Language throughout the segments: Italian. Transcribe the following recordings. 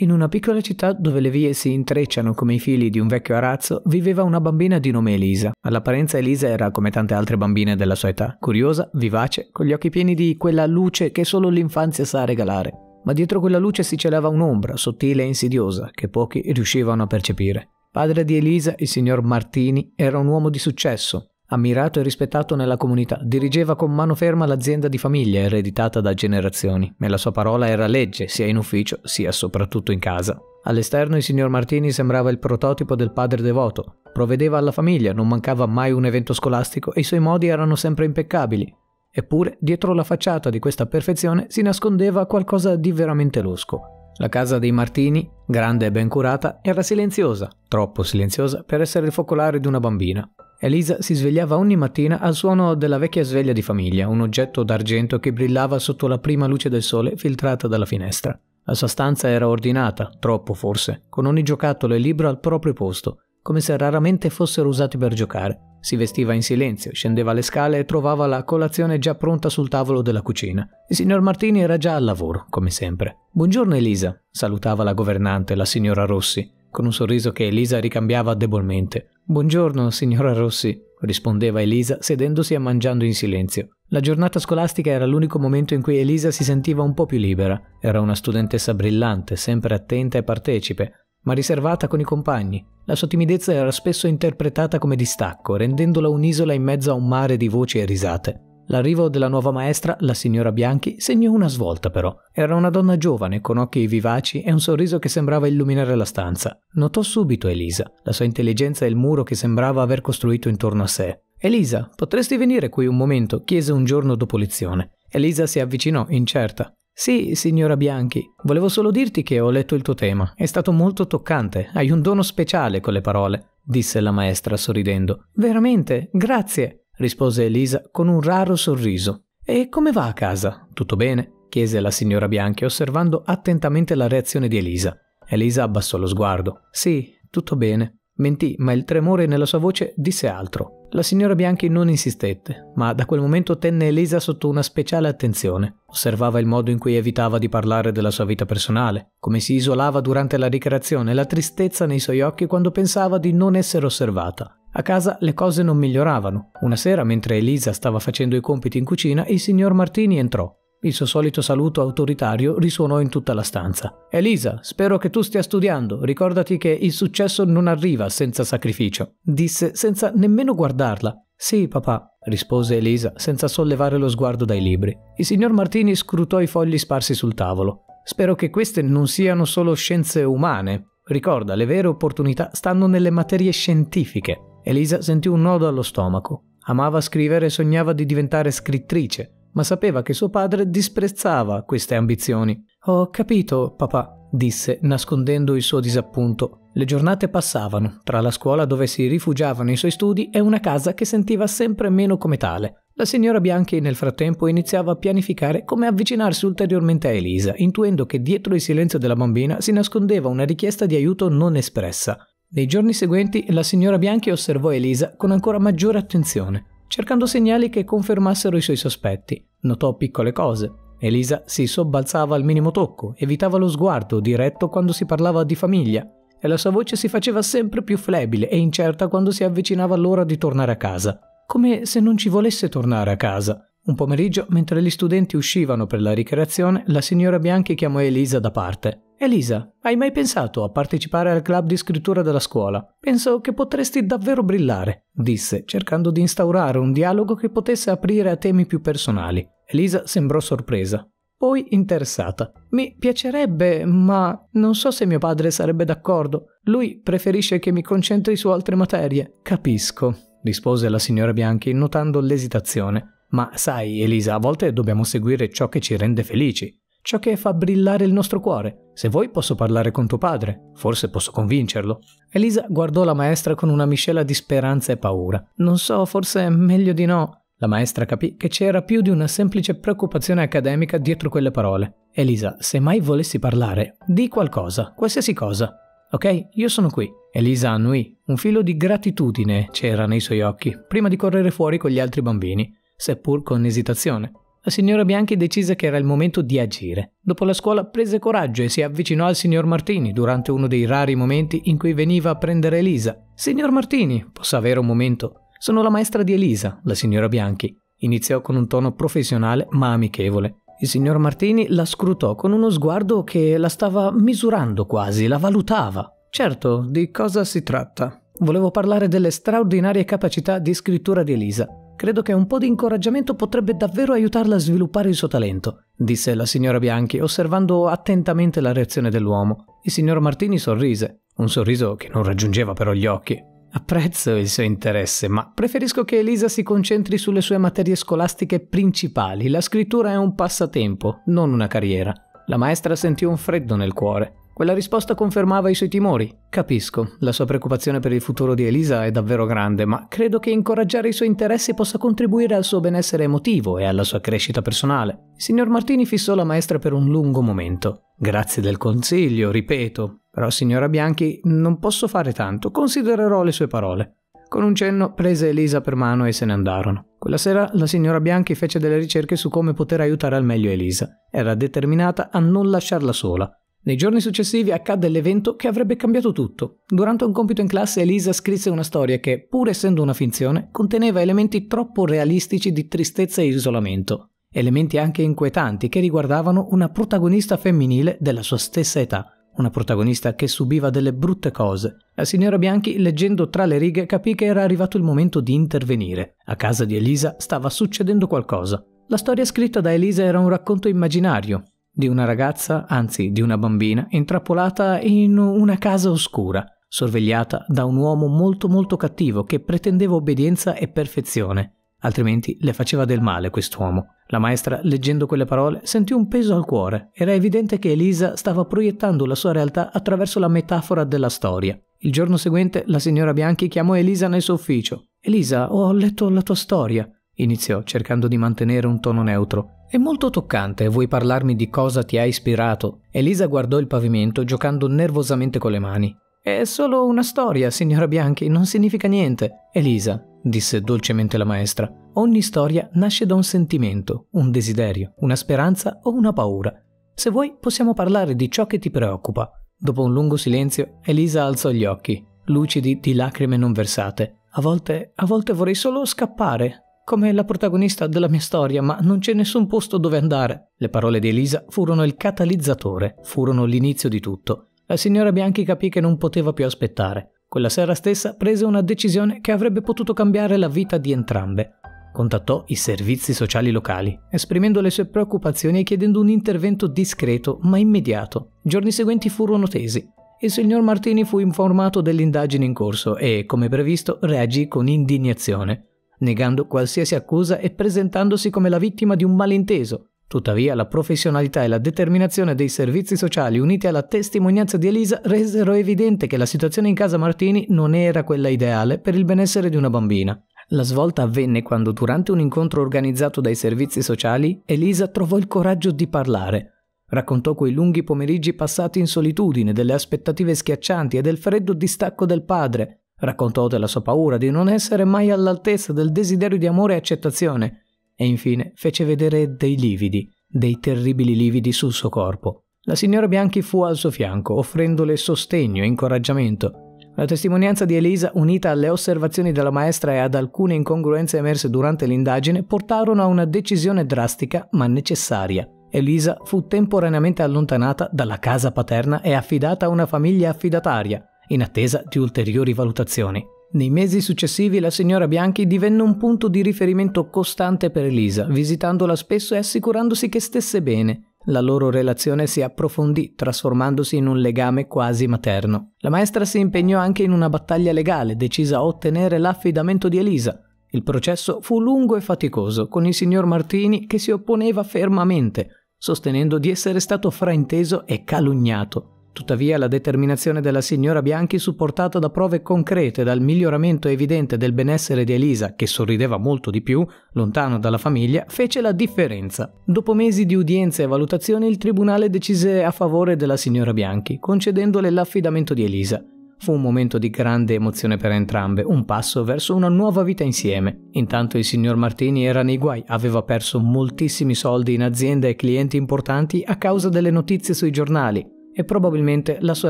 In una piccola città dove le vie si intrecciano come i fili di un vecchio arazzo, viveva una bambina di nome Elisa. All'apparenza Elisa era come tante altre bambine della sua età, curiosa, vivace, con gli occhi pieni di quella luce che solo l'infanzia sa regalare. Ma dietro quella luce si celava un'ombra sottile e insidiosa che pochi riuscivano a percepire. Padre di Elisa, il signor Martini, era un uomo di successo, Ammirato e rispettato nella comunità, dirigeva con mano ferma l'azienda di famiglia ereditata da generazioni e la sua parola era legge sia in ufficio sia soprattutto in casa. All'esterno il signor Martini sembrava il prototipo del padre devoto, provvedeva alla famiglia, non mancava mai un evento scolastico e i suoi modi erano sempre impeccabili. Eppure, dietro la facciata di questa perfezione si nascondeva qualcosa di veramente losco. La casa dei Martini, grande e ben curata, era silenziosa, troppo silenziosa per essere il focolare di una bambina. Elisa si svegliava ogni mattina al suono della vecchia sveglia di famiglia, un oggetto d'argento che brillava sotto la prima luce del sole filtrata dalla finestra. La sua stanza era ordinata, troppo forse, con ogni giocattolo e libro al proprio posto, come se raramente fossero usati per giocare. Si vestiva in silenzio, scendeva le scale e trovava la colazione già pronta sul tavolo della cucina. Il signor Martini era già al lavoro, come sempre. Buongiorno Elisa, salutava la governante, la signora Rossi con un sorriso che Elisa ricambiava debolmente. Buongiorno, signora Rossi, rispondeva Elisa sedendosi e mangiando in silenzio. La giornata scolastica era l'unico momento in cui Elisa si sentiva un po' più libera. Era una studentessa brillante, sempre attenta e partecipe, ma riservata con i compagni. La sua timidezza era spesso interpretata come distacco, rendendola un'isola in mezzo a un mare di voci e risate. L'arrivo della nuova maestra, la signora Bianchi, segnò una svolta però. Era una donna giovane, con occhi vivaci e un sorriso che sembrava illuminare la stanza. Notò subito Elisa, la sua intelligenza e il muro che sembrava aver costruito intorno a sé. Elisa, potresti venire qui un momento? chiese un giorno dopo lezione. Elisa si avvicinò, incerta. Sì, signora Bianchi, volevo solo dirti che ho letto il tuo tema. È stato molto toccante, hai un dono speciale con le parole, disse la maestra sorridendo. Veramente, grazie rispose Elisa con un raro sorriso. E come va a casa? Tutto bene? chiese la signora Bianchi osservando attentamente la reazione di Elisa. Elisa abbassò lo sguardo. Sì, tutto bene. Mentì, ma il tremore nella sua voce disse altro. La signora Bianchi non insistette, ma da quel momento tenne Elisa sotto una speciale attenzione. Osservava il modo in cui evitava di parlare della sua vita personale, come si isolava durante la ricreazione, la tristezza nei suoi occhi quando pensava di non essere osservata. A casa le cose non miglioravano. Una sera, mentre Elisa stava facendo i compiti in cucina, il signor Martini entrò. Il suo solito saluto autoritario risuonò in tutta la stanza. Elisa, spero che tu stia studiando, ricordati che il successo non arriva senza sacrificio, disse senza nemmeno guardarla. Sì, papà, rispose Elisa senza sollevare lo sguardo dai libri. Il signor Martini scrutò i fogli sparsi sul tavolo. Spero che queste non siano solo scienze umane. Ricorda, le vere opportunità stanno nelle materie scientifiche. Elisa sentì un nodo allo stomaco. Amava scrivere e sognava di diventare scrittrice ma sapeva che suo padre disprezzava queste ambizioni. Ho capito, papà, disse, nascondendo il suo disappunto. Le giornate passavano, tra la scuola dove si rifugiavano i suoi studi e una casa che sentiva sempre meno come tale. La signora Bianchi nel frattempo iniziava a pianificare come avvicinarsi ulteriormente a Elisa, intuendo che dietro il silenzio della bambina si nascondeva una richiesta di aiuto non espressa. Nei giorni seguenti la signora Bianchi osservò Elisa con ancora maggiore attenzione cercando segnali che confermassero i suoi sospetti. Notò piccole cose. Elisa si sobbalzava al minimo tocco, evitava lo sguardo diretto quando si parlava di famiglia e la sua voce si faceva sempre più flebile e incerta quando si avvicinava l'ora di tornare a casa, come se non ci volesse tornare a casa. Un pomeriggio, mentre gli studenti uscivano per la ricreazione, la signora Bianchi chiamò Elisa da parte. Elisa, hai mai pensato a partecipare al club di scrittura della scuola? Penso che potresti davvero brillare, disse, cercando di instaurare un dialogo che potesse aprire a temi più personali. Elisa sembrò sorpresa, poi interessata. Mi piacerebbe, ma non so se mio padre sarebbe d'accordo. Lui preferisce che mi concentri su altre materie. Capisco, rispose la signora Bianchi, notando l'esitazione. Ma sai, Elisa, a volte dobbiamo seguire ciò che ci rende felici ciò che fa brillare il nostro cuore. Se vuoi posso parlare con tuo padre, forse posso convincerlo. Elisa guardò la maestra con una miscela di speranza e paura. Non so, forse è meglio di no. La maestra capì che c'era più di una semplice preoccupazione accademica dietro quelle parole. Elisa, se mai volessi parlare, di qualcosa, qualsiasi cosa. Ok, io sono qui. Elisa annuì. Un filo di gratitudine c'era nei suoi occhi, prima di correre fuori con gli altri bambini, seppur con esitazione. La signora Bianchi decise che era il momento di agire. Dopo la scuola prese coraggio e si avvicinò al signor Martini durante uno dei rari momenti in cui veniva a prendere Elisa. Signor Martini, posso avere un momento? Sono la maestra di Elisa, la signora Bianchi. Iniziò con un tono professionale ma amichevole. Il signor Martini la scrutò con uno sguardo che la stava misurando quasi, la valutava. Certo, di cosa si tratta? Volevo parlare delle straordinarie capacità di scrittura di Elisa. Credo che un po' di incoraggiamento potrebbe davvero aiutarla a sviluppare il suo talento, disse la signora Bianchi, osservando attentamente la reazione dell'uomo. Il signor Martini sorrise, un sorriso che non raggiungeva però gli occhi. Apprezzo il suo interesse, ma preferisco che Elisa si concentri sulle sue materie scolastiche principali. La scrittura è un passatempo, non una carriera. La maestra sentì un freddo nel cuore. Quella risposta confermava i suoi timori. Capisco, la sua preoccupazione per il futuro di Elisa è davvero grande, ma credo che incoraggiare i suoi interessi possa contribuire al suo benessere emotivo e alla sua crescita personale. Il signor Martini fissò la maestra per un lungo momento. Grazie del consiglio, ripeto. Però, signora Bianchi, non posso fare tanto, considererò le sue parole. Con un cenno prese Elisa per mano e se ne andarono. Quella sera la signora Bianchi fece delle ricerche su come poter aiutare al meglio Elisa. Era determinata a non lasciarla sola. Nei giorni successivi accadde l'evento che avrebbe cambiato tutto. Durante un compito in classe Elisa scrisse una storia che, pur essendo una finzione, conteneva elementi troppo realistici di tristezza e isolamento, elementi anche inquietanti che riguardavano una protagonista femminile della sua stessa età, una protagonista che subiva delle brutte cose. La signora Bianchi, leggendo tra le righe, capì che era arrivato il momento di intervenire. A casa di Elisa stava succedendo qualcosa. La storia scritta da Elisa era un racconto immaginario, di una ragazza, anzi di una bambina, intrappolata in una casa oscura, sorvegliata da un uomo molto molto cattivo che pretendeva obbedienza e perfezione, altrimenti le faceva del male quest'uomo. La maestra, leggendo quelle parole, sentì un peso al cuore. Era evidente che Elisa stava proiettando la sua realtà attraverso la metafora della storia. Il giorno seguente la signora Bianchi chiamò Elisa nel suo ufficio. Elisa, ho letto la tua storia, iniziò cercando di mantenere un tono neutro. È molto toccante, vuoi parlarmi di cosa ti ha ispirato? Elisa guardò il pavimento giocando nervosamente con le mani. È solo una storia, signora Bianchi, non significa niente. Elisa, disse dolcemente la maestra, ogni storia nasce da un sentimento, un desiderio, una speranza o una paura. Se vuoi possiamo parlare di ciò che ti preoccupa. Dopo un lungo silenzio, Elisa alzò gli occhi, lucidi di lacrime non versate. A volte, a volte vorrei solo scappare, come la protagonista della mia storia, ma non c'è nessun posto dove andare. Le parole di Elisa furono il catalizzatore, furono l'inizio di tutto. La signora Bianchi capì che non poteva più aspettare. Quella sera stessa prese una decisione che avrebbe potuto cambiare la vita di entrambe. Contattò i servizi sociali locali, esprimendo le sue preoccupazioni e chiedendo un intervento discreto ma immediato. I giorni seguenti furono tesi. Il signor Martini fu informato dell'indagine in corso e, come previsto, reagì con indignazione negando qualsiasi accusa e presentandosi come la vittima di un malinteso. Tuttavia la professionalità e la determinazione dei servizi sociali unite alla testimonianza di Elisa resero evidente che la situazione in casa Martini non era quella ideale per il benessere di una bambina. La svolta avvenne quando durante un incontro organizzato dai servizi sociali Elisa trovò il coraggio di parlare. Raccontò quei lunghi pomeriggi passati in solitudine, delle aspettative schiaccianti e del freddo distacco del padre, Raccontò della sua paura di non essere mai all'altezza del desiderio di amore e accettazione e infine fece vedere dei lividi, dei terribili lividi sul suo corpo. La signora Bianchi fu al suo fianco, offrendole sostegno e incoraggiamento, la testimonianza di Elisa, unita alle osservazioni della maestra e ad alcune incongruenze emerse durante l'indagine, portarono a una decisione drastica ma necessaria. Elisa fu temporaneamente allontanata dalla casa paterna e affidata a una famiglia affidataria, in attesa di ulteriori valutazioni. Nei mesi successivi la signora Bianchi divenne un punto di riferimento costante per Elisa, visitandola spesso e assicurandosi che stesse bene. La loro relazione si approfondì, trasformandosi in un legame quasi materno. La maestra si impegnò anche in una battaglia legale, decisa a ottenere l'affidamento di Elisa. Il processo fu lungo e faticoso, con il signor Martini che si opponeva fermamente, sostenendo di essere stato frainteso e calunniato. Tuttavia la determinazione della signora Bianchi, supportata da prove concrete, dal miglioramento evidente del benessere di Elisa, che sorrideva molto di più, lontano dalla famiglia, fece la differenza. Dopo mesi di udienze e valutazioni, il tribunale decise a favore della signora Bianchi, concedendole l'affidamento di Elisa. Fu un momento di grande emozione per entrambe, un passo verso una nuova vita insieme. Intanto il signor Martini era nei guai, aveva perso moltissimi soldi in azienda e clienti importanti a causa delle notizie sui giornali e probabilmente la sua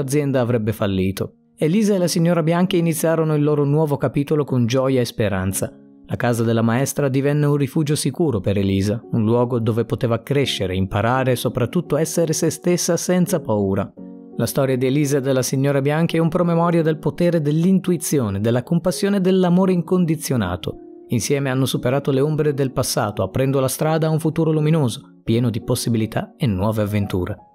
azienda avrebbe fallito. Elisa e la signora Bianchi iniziarono il loro nuovo capitolo con gioia e speranza. La casa della maestra divenne un rifugio sicuro per Elisa, un luogo dove poteva crescere, imparare e soprattutto essere se stessa senza paura. La storia di Elisa e della signora Bianchi è un promemoria del potere dell'intuizione, della compassione e dell'amore incondizionato. Insieme hanno superato le ombre del passato, aprendo la strada a un futuro luminoso, pieno di possibilità e nuove avventure.